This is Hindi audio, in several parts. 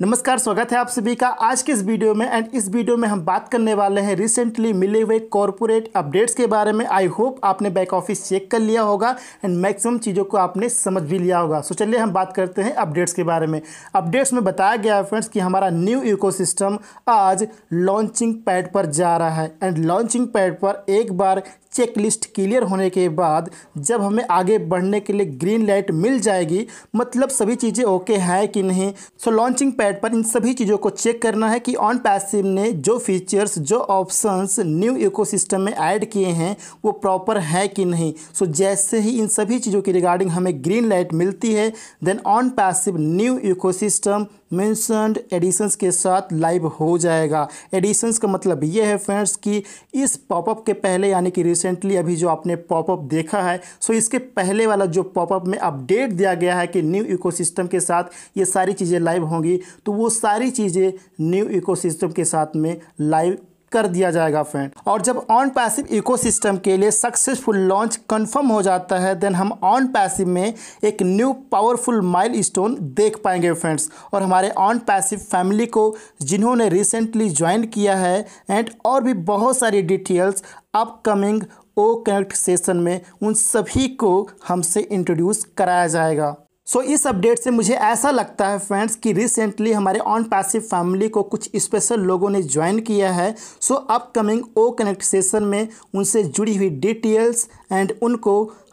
नमस्कार स्वागत है आप सभी का आज के इस वीडियो में एंड इस वीडियो में हम बात करने वाले हैं रिसेंटली मिले हुए कॉरपोरेट अपडेट्स के बारे में आई होप आपने बैक ऑफिस चेक कर लिया होगा एंड मैक्सिमम चीज़ों को आपने समझ भी लिया होगा सो चलिए हम बात करते हैं अपडेट्स के बारे में अपडेट्स में बताया गया है फ्रेंड्स कि हमारा न्यू इको आज लॉन्चिंग पैड पर जा रहा है एंड लॉन्चिंग पैड पर एक बार चेकलिस्ट क्लियर होने के बाद जब हमें आगे बढ़ने के लिए ग्रीन लाइट मिल जाएगी मतलब सभी चीज़ें ओके हैं कि नहीं सो लॉन्चिंग पैड पैड पर इन सभी चीज़ों को चेक करना है कि ऑन पैसिव ने जो फीचर्स जो ऑप्शंस न्यू इकोसिस्टम में ऐड किए हैं वो प्रॉपर है कि नहीं सो so, जैसे ही इन सभी चीज़ों की रिगार्डिंग हमें ग्रीन लाइट मिलती है then on passive new ecosystem mentioned additions के साथ लाइव हो जाएगा एडिशंस का मतलब ये है फ्रेंड्स कि इस पॉपअप के पहले यानी कि रिसेंटली अभी जो आपने पॉपअप देखा है सो इसके पहले वाला जो पॉपअप में अपडेट दिया गया है कि न्यू इकोसिस्टम के साथ ये सारी चीज़ें लाइव होंगी तो वो सारी चीज़ें न्यू इकोसिस्टम के साथ में लाइव कर दिया जाएगा फ्रेंड और जब ऑन पैसिव इकोसिस्टम के लिए सक्सेसफुल लॉन्च कंफर्म हो जाता है देन हम ऑन पैसिव में एक न्यू पावरफुल माइलस्टोन देख पाएंगे फ्रेंड्स और हमारे ऑन पैसिव फैमिली को जिन्होंने रिसेंटली ज्वाइन किया है एंड और भी बहुत सारी details upcoming O connect session में उन सभी को हमसे इंट्रोड्यूस कराया जाएगा सो so, इस अपडेट से मुझे ऐसा लगता है फ्रेंड्स कि रिसेंटली हमारे ऑन पैसिव फैमिली को कुछ स्पेशल लोगों ने ज्वाइन किया है so upcoming O connect session में उनसे जुड़ी हुई डिटेल्स एंड उनको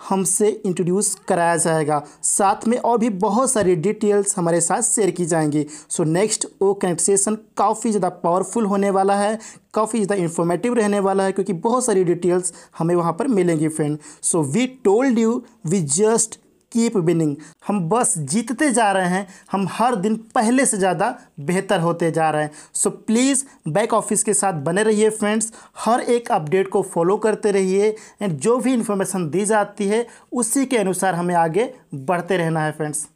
हमसे इंट्रोड्यूस कराया जाएगा साथ में और भी बहुत सारी डिटेल्स हमारे साथ शेयर की जाएंगी so next O connect session काफ़ी ज़्यादा पावरफुल होने वाला है काफ़ी ज़्यादा इन्फॉर्मेटिव रहने वाला है क्योंकि बहुत सारी डिटेल्स हमें वहाँ पर मिलेंगी friend so we told you we just keep winning हम बस जीतते जा रहे हैं हम हर दिन पहले से ज़्यादा बेहतर होते जा रहे हैं सो प्लीज़ बैक ऑफिस के साथ बने रहिए फ्रेंड्स हर एक अपडेट को फॉलो करते रहिए एंड जो भी इन्फॉर्मेशन दी जाती है उसी के अनुसार हमें आगे बढ़ते रहना है फ्रेंड्स